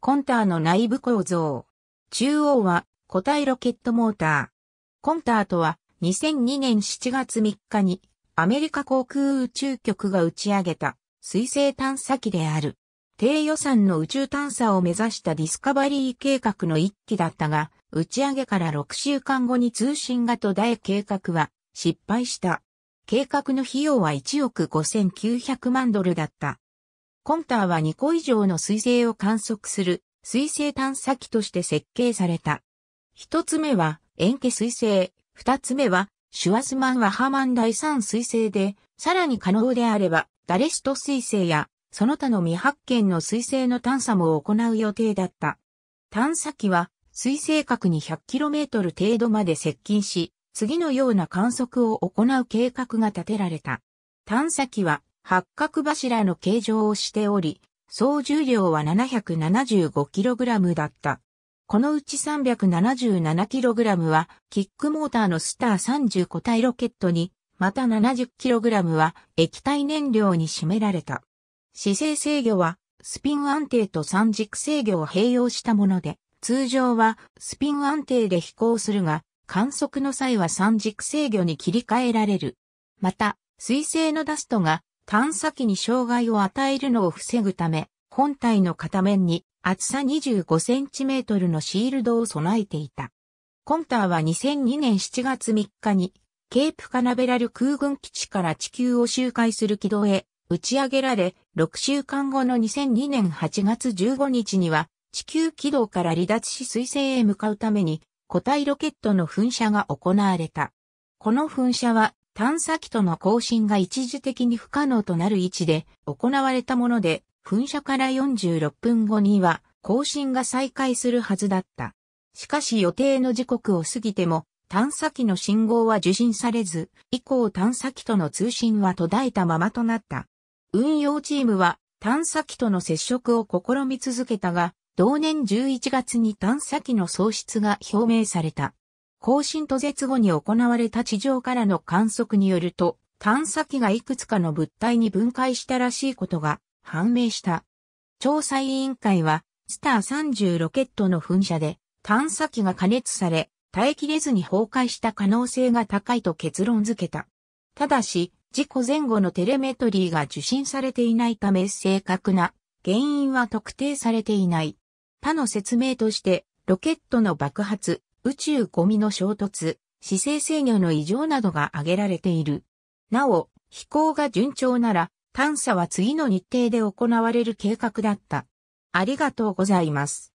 コンターの内部構造。中央は固体ロケットモーター。コンターとは2002年7月3日にアメリカ航空宇宙局が打ち上げた水星探査機である。低予算の宇宙探査を目指したディスカバリー計画の一期だったが、打ち上げから6週間後に通信が途絶え計画は失敗した。計画の費用は1億5900万ドルだった。コンターは2個以上の水星を観測する水星探査機として設計された。一つ目は、円形水星。二つ目は、シュワスマン・ワハマン第三水星で、さらに可能であれば、ダレスト水星や、その他の未発見の水星の探査も行う予定だった。探査機は、水星角に 100km 程度まで接近し、次のような観測を行う計画が立てられた。探査機は八角柱の形状をしており、総重量は 775kg だった。このうち 377kg は、キックモーターのスター30個体ロケットに、また 70kg は液体燃料に占められた。姿勢制御は、スピン安定と三軸制御を併用したもので、通常はスピン安定で飛行するが、観測の際は三軸制御に切り替えられる。また、水星のダストが探査機に障害を与えるのを防ぐため、本体の片面に厚さ25センチメートルのシールドを備えていた。コンターは2002年7月3日に、ケープカナベラル空軍基地から地球を周回する軌道へ打ち上げられ、6週間後の2002年8月15日には、地球軌道から離脱し彗星へ向かうために、固体ロケットの噴射が行われた。この噴射は探査機との交信が一時的に不可能となる位置で行われたもので、噴射から46分後には交信が再開するはずだった。しかし予定の時刻を過ぎても探査機の信号は受信されず、以降探査機との通信は途絶えたままとなった。運用チームは探査機との接触を試み続けたが、同年11月に探査機の喪失が表明された。更新途絶後に行われた地上からの観測によると、探査機がいくつかの物体に分解したらしいことが判明した。調査委員会は、スター30ロケットの噴射で探査機が加熱され、耐えきれずに崩壊した可能性が高いと結論付けた。ただし、事故前後のテレメトリーが受信されていないため正確な原因は特定されていない。他の説明として、ロケットの爆発、宇宙ゴミの衝突、姿勢制御の異常などが挙げられている。なお、飛行が順調なら、探査は次の日程で行われる計画だった。ありがとうございます。